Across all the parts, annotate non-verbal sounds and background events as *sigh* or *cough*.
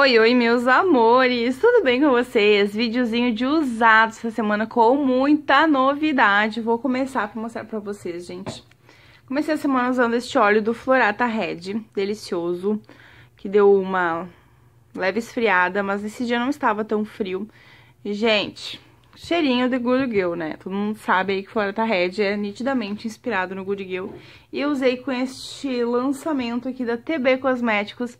Oi, oi, meus amores! Tudo bem com vocês? Videozinho de usados essa semana com muita novidade. Vou começar pra mostrar pra vocês, gente. Comecei a semana usando este óleo do Florata Red, delicioso, que deu uma leve esfriada, mas nesse dia não estava tão frio. E, gente, cheirinho de Good Girl, né? Todo mundo sabe aí que Florata Red é nitidamente inspirado no Good Girl. E eu usei com este lançamento aqui da TB Cosméticos,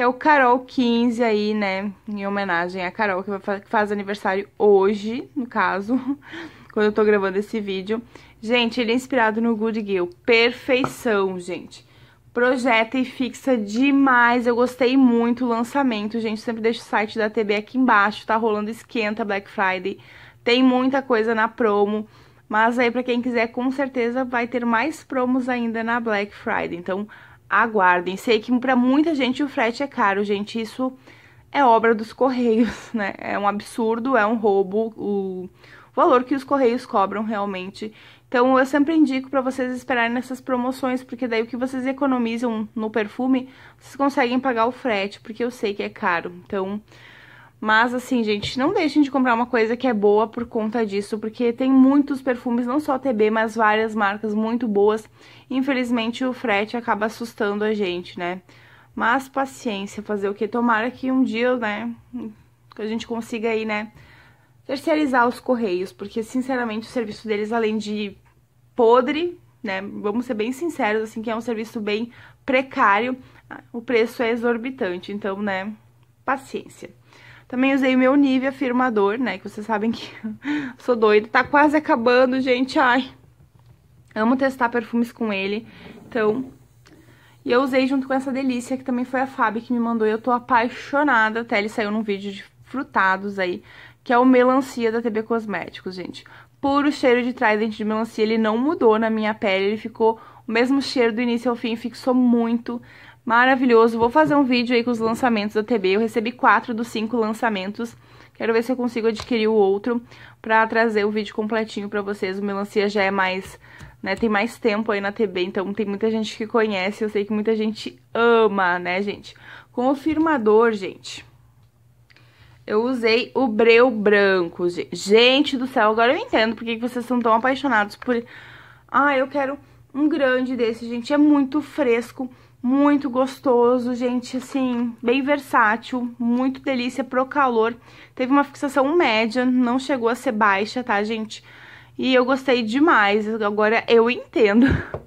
que é o Carol 15 aí, né? Em homenagem à Carol, que faz aniversário hoje, no caso, *laughs* quando eu tô gravando esse vídeo. Gente, ele é inspirado no Good Girl. Perfeição, gente. Projeta e fixa demais, eu gostei muito do lançamento, gente. Sempre deixo o site da TB aqui embaixo, tá rolando esquenta Black Friday. Tem muita coisa na promo, mas aí pra quem quiser, com certeza vai ter mais promos ainda na Black Friday. Então, aguardem. Sei que para muita gente o frete é caro, gente. Isso é obra dos correios, né? É um absurdo, é um roubo o valor que os correios cobram realmente. Então eu sempre indico para vocês esperarem nessas promoções, porque daí o que vocês economizam no perfume, vocês conseguem pagar o frete, porque eu sei que é caro. Então mas assim, gente, não deixem de comprar uma coisa que é boa por conta disso, porque tem muitos perfumes, não só TB, mas várias marcas muito boas. Infelizmente o frete acaba assustando a gente, né? Mas paciência, fazer o que? Tomara que um dia, né, que a gente consiga aí, né, terceirizar os correios, porque sinceramente o serviço deles além de podre, né, vamos ser bem sinceros, assim, que é um serviço bem precário, o preço é exorbitante, então, né, paciência. Também usei o meu Nivea firmador, né? Que vocês sabem que *laughs* sou doida. Tá quase acabando, gente. Ai, amo testar perfumes com ele. Então, e eu usei junto com essa delícia, que também foi a Fábio que me mandou. E eu tô apaixonada. Até ele saiu num vídeo de frutados aí, que é o melancia da TB Cosméticos, gente. Puro cheiro de trident de melancia. Ele não mudou na minha pele. Ele ficou o mesmo cheiro do início ao fim. Fixou muito. Maravilhoso. Vou fazer um vídeo aí com os lançamentos da TB. Eu recebi quatro dos cinco lançamentos. Quero ver se eu consigo adquirir o outro pra trazer o vídeo completinho pra vocês. O melancia já é mais... Né, tem mais tempo aí na TB, então tem muita gente que conhece. Eu sei que muita gente ama, né, gente? Confirmador, gente. Eu usei o breu branco, gente. Gente do céu, agora eu entendo porque vocês são tão apaixonados por... Ah, eu quero um grande desse, gente. É muito fresco muito gostoso, gente, assim, bem versátil, muito delícia pro calor. Teve uma fixação média, não chegou a ser baixa, tá, gente? E eu gostei demais, agora eu entendo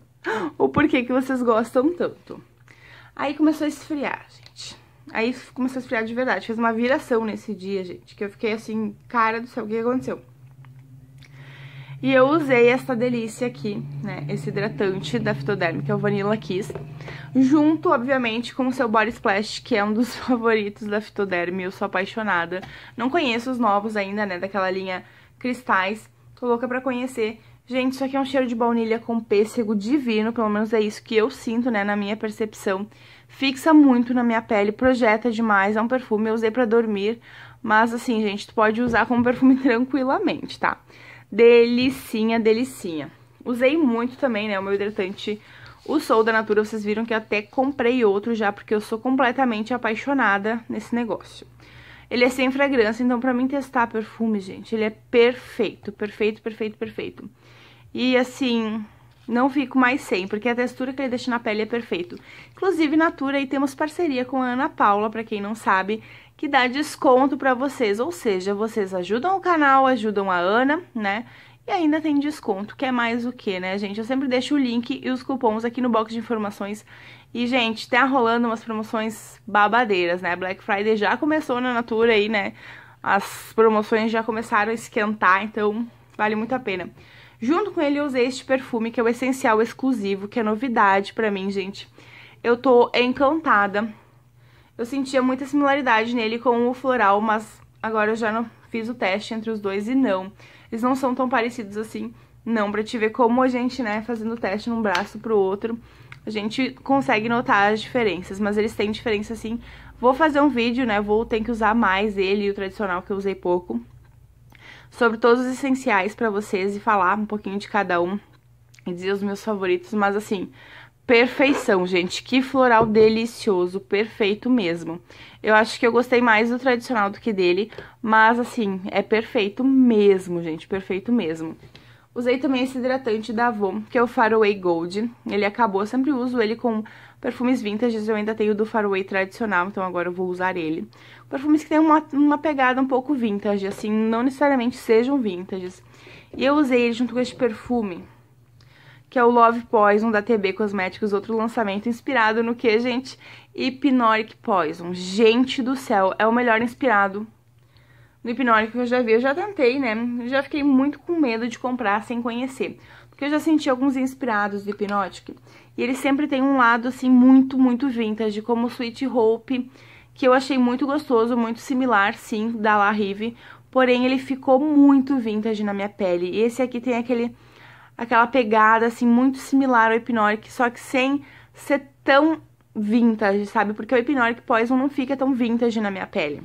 *laughs* o porquê que vocês gostam tanto. Aí começou a esfriar, gente. Aí começou a esfriar de verdade, fez uma viração nesse dia, gente, que eu fiquei assim, cara do céu, o que aconteceu? E eu usei essa delícia aqui, né, esse hidratante da Fitoderm, que é o Vanilla Kiss, junto, obviamente, com o seu Body Splash, que é um dos *laughs* favoritos da Fitoderm, eu sou apaixonada. Não conheço os novos ainda, né, daquela linha Cristais, tô louca pra conhecer. Gente, isso aqui é um cheiro de baunilha com pêssego divino, pelo menos é isso que eu sinto, né, na minha percepção. Fixa muito na minha pele, projeta demais, é um perfume, eu usei pra dormir, mas assim, gente, tu pode usar como perfume *laughs* tranquilamente, tá? Tá? Delicinha, delicinha. Usei muito também, né, o meu hidratante o Sol da Natura, vocês viram que até comprei outro já, porque eu sou completamente apaixonada nesse negócio. Ele é sem fragrância, então pra mim testar perfume, gente, ele é perfeito, perfeito, perfeito, perfeito. E assim, não fico mais sem, porque a textura que ele deixa na pele é perfeito. Inclusive, Natura, aí temos parceria com a Ana Paula, pra quem não sabe, que dá desconto para vocês, ou seja, vocês ajudam o canal, ajudam a Ana, né? E ainda tem desconto, que é mais o que, né, gente? Eu sempre deixo o link e os cupons aqui no box de informações. E, gente, tá rolando umas promoções babadeiras, né? Black Friday já começou na Natura aí, né? As promoções já começaram a esquentar, então vale muito a pena. Junto com ele eu usei este perfume, que é o Essencial Exclusivo, que é novidade pra mim, gente. Eu tô encantada eu sentia muita similaridade nele com o floral, mas agora eu já não fiz o teste entre os dois e não. Eles não são tão parecidos assim, não, pra te ver como a gente, né, fazendo o teste num braço pro outro, a gente consegue notar as diferenças, mas eles têm diferença assim Vou fazer um vídeo, né, vou ter que usar mais ele e o tradicional que eu usei pouco, sobre todos os essenciais pra vocês e falar um pouquinho de cada um e dizer os meus favoritos, mas assim, Perfeição, gente. Que floral delicioso, perfeito mesmo. Eu acho que eu gostei mais do tradicional do que dele, mas assim, é perfeito mesmo, gente, perfeito mesmo. Usei também esse hidratante da Avon, que é o Faraway Gold. Ele acabou, eu sempre uso ele com perfumes vintages, eu ainda tenho do Faraway tradicional, então agora eu vou usar ele. Perfumes que tem uma, uma pegada um pouco vintage, assim, não necessariamente sejam vintages. E eu usei ele junto com este perfume, que é o Love Poison da TB Cosméticos, outro lançamento inspirado no que, gente? Hypnotic Poison. Gente do céu, é o melhor inspirado no Hypnotic que eu já vi. Eu já tentei, né? já fiquei muito com medo de comprar sem conhecer. Porque eu já senti alguns inspirados do Hypnotic. E ele sempre tem um lado, assim, muito, muito vintage, como o Sweet Hope, que eu achei muito gostoso, muito similar, sim, da La Rive. Porém, ele ficou muito vintage na minha pele. E esse aqui tem aquele aquela pegada, assim, muito similar ao Hypnotic, só que sem ser tão vintage, sabe? Porque o Hypnotic Poison não fica tão vintage na minha pele.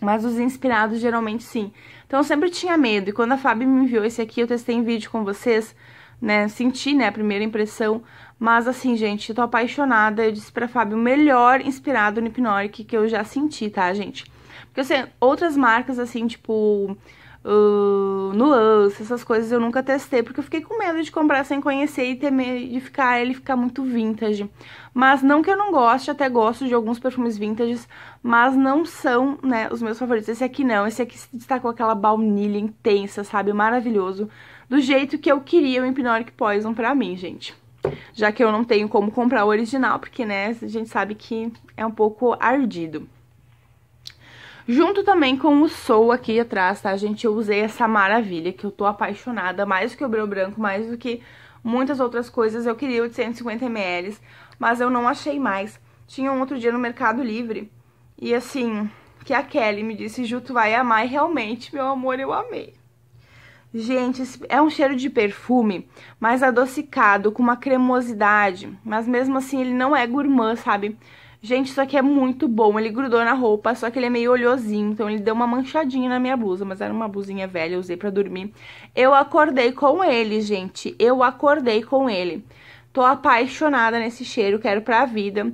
Mas os inspirados geralmente sim. Então eu sempre tinha medo. E quando a Fábio me enviou esse aqui, eu testei em vídeo com vocês, né? Senti, né, a primeira impressão. Mas assim, gente, eu tô apaixonada. Eu disse pra Fábio o melhor inspirado no Hypnotic que eu já senti, tá, gente? Porque eu assim, sei, outras marcas assim, tipo ah, nuance, essas coisas eu nunca testei, porque eu fiquei com medo de comprar sem conhecer e ter medo de ficar ele ficar muito vintage. Mas não que eu não goste, até gosto de alguns perfumes vintage mas não são, né, os meus favoritos. Esse aqui não, esse aqui se destacou aquela baunilha intensa, sabe, maravilhoso, do jeito que eu queria o Hypnotic Poison pra mim, gente. Já que eu não tenho como comprar o original, porque, né, a gente sabe que é um pouco ardido junto também com o Sou aqui atrás, tá, gente? Eu usei essa maravilha que eu tô apaixonada, mais do que o breu branco, mais do que muitas outras coisas. Eu queria 850ml, mas eu não achei mais. Tinha um outro dia no Mercado Livre e, assim, que a Kelly me disse, Ju, tu vai amar e realmente, meu amor, eu amei. Gente, é um cheiro de perfume, mas adocicado, com uma cremosidade, mas mesmo assim ele não é gourmand, sabe? Gente, isso aqui é muito bom, ele grudou na roupa, só que ele é meio oleosinho, então ele deu uma manchadinha na minha blusa, mas era uma blusinha velha, eu usei pra dormir. Eu acordei com ele, gente, eu acordei com ele. Tô apaixonada nesse cheiro, quero pra vida.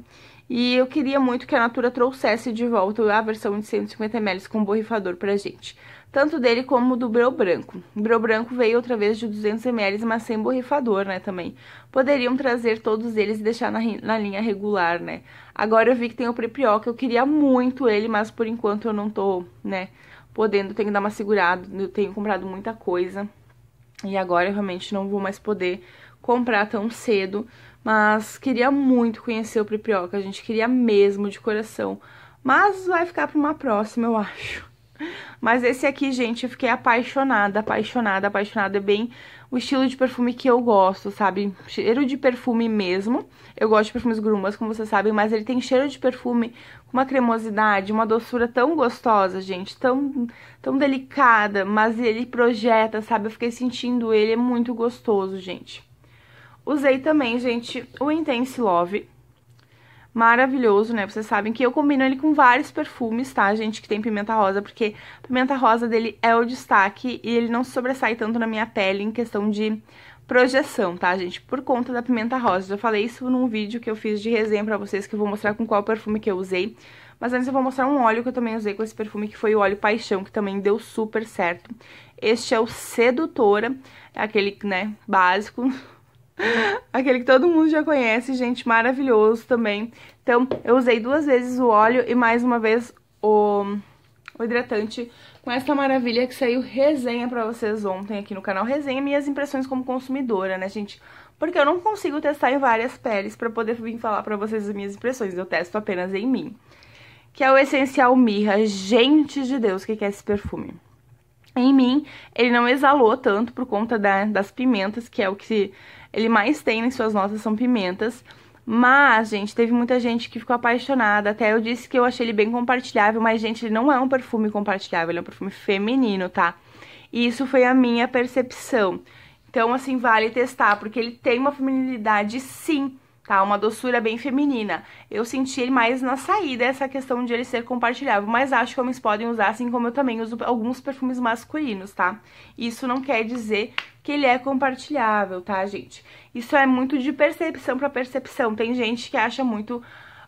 E eu queria muito que a Natura trouxesse de volta a versão de 150ml com borrifador pra gente tanto dele como do breu branco. breu branco veio outra vez de 200ml, mas sem borrifador, né, também. Poderiam trazer todos eles e deixar na, na linha regular, né. Agora eu vi que tem o prepió, que eu queria muito ele, mas por enquanto eu não tô, né, podendo. Tenho que dar uma segurada, eu tenho comprado muita coisa. E agora eu realmente não vou mais poder comprar tão cedo, mas queria muito conhecer o prepió, que a gente queria mesmo, de coração. Mas vai ficar para uma próxima, eu acho. Mas esse aqui, gente, eu fiquei apaixonada, apaixonada, apaixonada. É bem o estilo de perfume que eu gosto, sabe? Cheiro de perfume mesmo. Eu gosto de perfumes grumas, como vocês sabem, mas ele tem cheiro de perfume com uma cremosidade, uma doçura tão gostosa, gente, tão, tão delicada, mas ele projeta, sabe? Eu fiquei sentindo ele, é muito gostoso, gente. Usei também, gente, o Intense Love, maravilhoso, né? Vocês sabem que eu combino ele com vários perfumes, tá, gente, que tem pimenta rosa, porque a pimenta rosa dele é o destaque e ele não sobressai tanto na minha pele em questão de projeção, tá, gente? Por conta da pimenta rosa. Já falei isso num vídeo que eu fiz de resenha pra vocês, que eu vou mostrar com qual perfume que eu usei. Mas antes eu vou mostrar um óleo que eu também usei com esse perfume, que foi o óleo Paixão, que também deu super certo. Este é o Sedutora, é aquele, né, básico, Aquele que todo mundo já conhece, gente, maravilhoso também. Então, eu usei duas vezes o óleo e mais uma vez o, o hidratante com essa maravilha que saiu resenha pra vocês ontem aqui no canal. Resenha minhas impressões como consumidora, né, gente? Porque eu não consigo testar em várias peles pra poder vir falar pra vocês as minhas impressões. Eu testo apenas em mim. Que é o Essencial Mirra. Gente de Deus, o que, que é esse perfume? Em mim, ele não exalou tanto por conta da, das pimentas, que é o que ele mais tem em suas notas são pimentas. Mas, gente, teve muita gente que ficou apaixonada. Até eu disse que eu achei ele bem compartilhável, mas, gente, ele não é um perfume compartilhável, ele é um perfume feminino, tá? E isso foi a minha percepção. Então, assim, vale testar, porque ele tem uma feminilidade, sim, tá? Uma doçura bem feminina. Eu senti mais na saída essa questão de ele ser compartilhável, mas acho que homens podem usar, assim como eu também uso alguns perfumes masculinos, tá? Isso não quer dizer que ele é compartilhável, tá, gente? Isso é muito de percepção para percepção. Tem gente que acha muito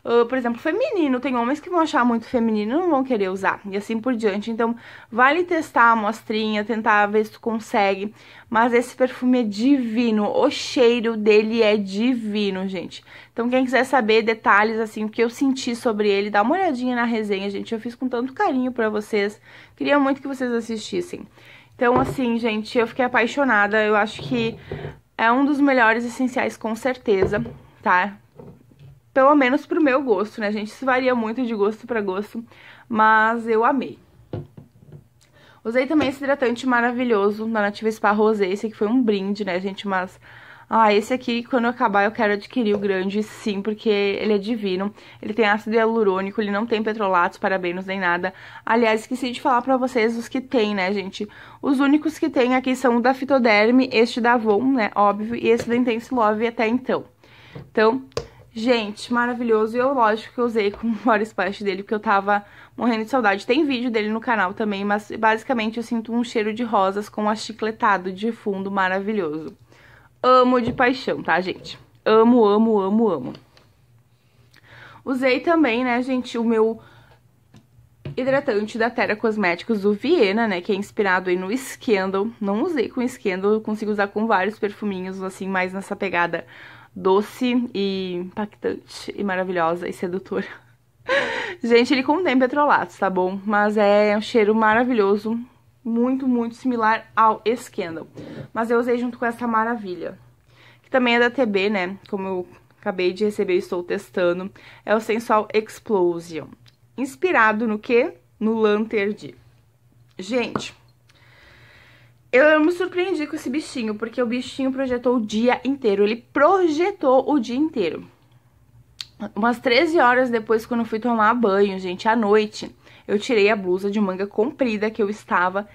ah, por exemplo, feminino. Tem homens que vão achar muito feminino e não vão querer usar, e assim por diante. Então, vale testar a amostrinha, tentar ver se tu consegue. Mas esse perfume é divino, o cheiro dele é divino, gente. Então, quem quiser saber detalhes, assim, o que eu senti sobre ele, dá uma olhadinha na resenha, gente. Eu fiz com tanto carinho pra vocês. Queria muito que vocês assistissem. Então, assim, gente, eu fiquei apaixonada. Eu acho que é um dos melhores essenciais, com certeza, tá? Pelo menos pro meu gosto, né, gente? Isso varia muito de gosto pra gosto, mas eu amei. Usei também esse hidratante maravilhoso da Nativa Spa Rosé, esse aqui foi um brinde, né, gente? Mas ah, esse aqui, quando eu acabar, eu quero adquirir o grande, sim, porque ele é divino. Ele tem ácido hialurônico, ele não tem petrolatos, parabenos, nem nada. Aliás, esqueci de falar pra vocês os que tem, né, gente? Os únicos que tem aqui são o da Fitoderme, este da Avon, né, óbvio, e esse da Intense Love até então. Então, Gente, maravilhoso. E eu, lógico, que usei com *laughs* o body splash dele, porque eu tava morrendo de saudade. Tem vídeo dele no canal também, mas basicamente eu sinto um cheiro de rosas com um achicletado de fundo maravilhoso. Amo de paixão, tá, gente? Amo, amo, amo, amo. Usei também, né, gente, o meu hidratante da Terra Cosméticos, o Viena, né, que é inspirado aí no Scandal. Não usei com Scandal, eu consigo usar com vários perfuminhos, assim, mais nessa pegada doce e impactante e maravilhosa e sedutora. *laughs* Gente, ele contém petrolatos, tá bom? Mas é um cheiro maravilhoso, muito, muito similar ao Scandal. Mas eu usei junto com essa maravilha, que também é da TB, né? Como eu acabei de receber e estou testando. É o Sensual Explosion. Inspirado no que? No Lanterde. Gente, eu me surpreendi com esse bichinho, porque o bichinho projetou o dia inteiro. Ele projetou o dia inteiro. Umas 13 horas depois, quando eu fui tomar banho, gente, à noite, eu tirei a blusa de manga comprida que eu estava.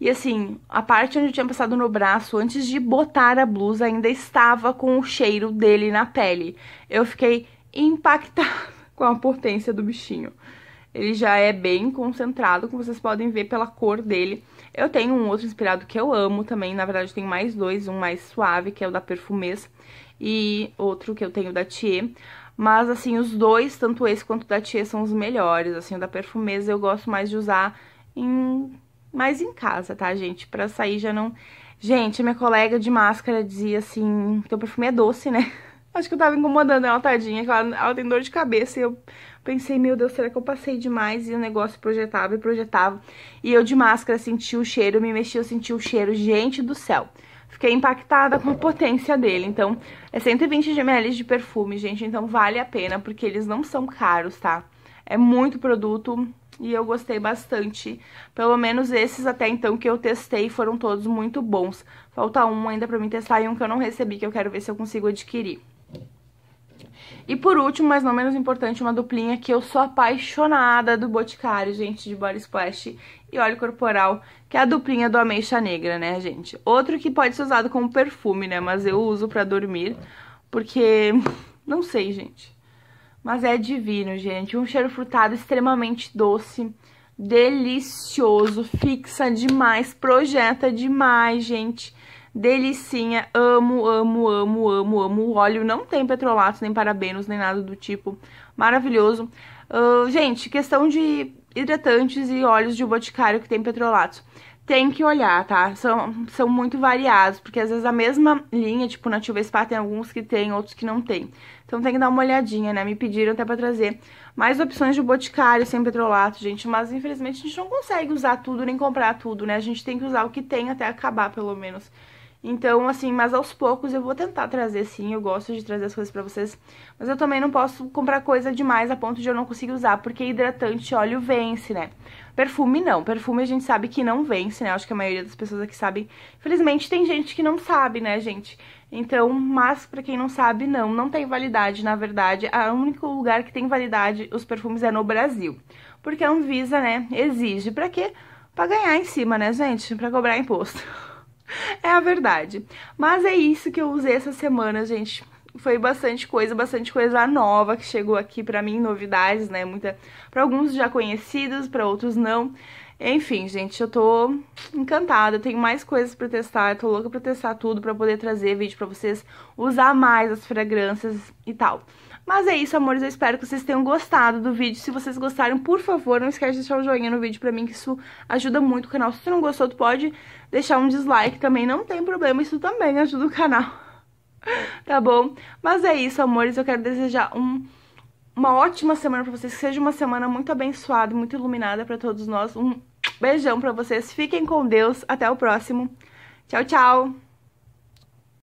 E assim, a parte onde eu tinha passado no braço, antes de botar a blusa, ainda estava com o cheiro dele na pele. Eu fiquei impactada *laughs* com a potência do bichinho. Ele já é bem concentrado, como vocês podem ver pela cor dele. Eu tenho um outro inspirado que eu amo também, na verdade eu tenho mais dois, um mais suave, que é o da Perfumês, e outro que eu tenho da Thier. Mas, assim, os dois, tanto esse quanto o da Thier, são os melhores, assim, o da Perfumês eu gosto mais de usar em... mais em casa, tá, gente? Pra sair já não... Gente, minha colega de máscara dizia assim, teu perfume é doce, né? *laughs* Acho que eu tava incomodando ela, tadinha, que ela, ela tem dor de cabeça. E eu pensei, meu Deus, será que eu passei demais? E o negócio projetava e projetava. E eu de máscara senti o cheiro, me mexi, eu senti o cheiro. Gente do céu! Fiquei impactada com a potência dele. Então, é 120 ml de perfume, gente. Então, vale a pena, porque eles não são caros, tá? É muito produto e eu gostei bastante. Pelo menos esses até então que eu testei foram todos muito bons. Falta um ainda pra mim testar e um que eu não recebi, que eu quero ver se eu consigo adquirir. E por último, mas não menos importante, uma duplinha que eu sou apaixonada do Boticário, gente, de Body Splash e óleo corporal, que é a duplinha do Ameixa Negra, né, gente? Outro que pode ser usado como perfume, né, mas eu uso pra dormir, porque... *laughs* não sei, gente. Mas é divino, gente. Um cheiro frutado extremamente doce, delicioso, fixa demais, projeta demais, gente delicinha, amo, amo, amo, amo, amo. O óleo não tem petrolatos, nem parabenos, nem nada do tipo. Maravilhoso. Uh, gente, questão de hidratantes e óleos de boticário que tem petrolatos. Tem que olhar, tá? São, são muito variados, porque às vezes a mesma linha, tipo Nativa Spa, tem alguns que tem, outros que não tem. Então tem que dar uma olhadinha, né? Me pediram até pra trazer mais opções de boticário sem petrolato, gente. Mas infelizmente a gente não consegue usar tudo, nem comprar tudo, né? A gente tem que usar o que tem até acabar, pelo menos. Então, assim, mas aos poucos eu vou tentar trazer, sim, eu gosto de trazer as coisas pra vocês. Mas eu também não posso comprar coisa demais a ponto de eu não conseguir usar, porque hidratante óleo vence, né? Perfume não, perfume a gente sabe que não vence, né? Acho que a maioria das pessoas aqui sabem. Infelizmente tem gente que não sabe, né, gente? Então, mas pra quem não sabe, não, não tem validade, na verdade. O único lugar que tem validade os perfumes é no Brasil. Porque a Anvisa, né, exige. Pra quê? Pra ganhar em cima, né, gente? Pra cobrar imposto. *laughs* *laughs* É a verdade. Mas é isso que eu usei essa semana, gente. Foi bastante coisa, bastante coisa nova que chegou aqui pra mim, novidades, né? Muita, pra alguns já conhecidos, pra outros não. Enfim, gente, eu tô encantada. Eu tenho mais coisas pra testar. Eu tô louca pra testar tudo, pra poder trazer vídeo pra vocês usar mais as fragrâncias e tal. Mas é isso, amores. Eu espero que vocês tenham gostado do vídeo. Se vocês gostaram, por favor, não esquece de deixar um joinha no vídeo pra mim, que isso ajuda muito o canal. Se você não gostou, tu pode deixar um dislike também. Não tem problema, isso também ajuda o canal. *laughs* tá bom? Mas é isso, amores. Eu quero desejar um uma ótima semana para vocês, que seja uma semana muito abençoada, muito iluminada para todos nós. Um beijão para vocês, fiquem com Deus, até o próximo. Tchau, tchau!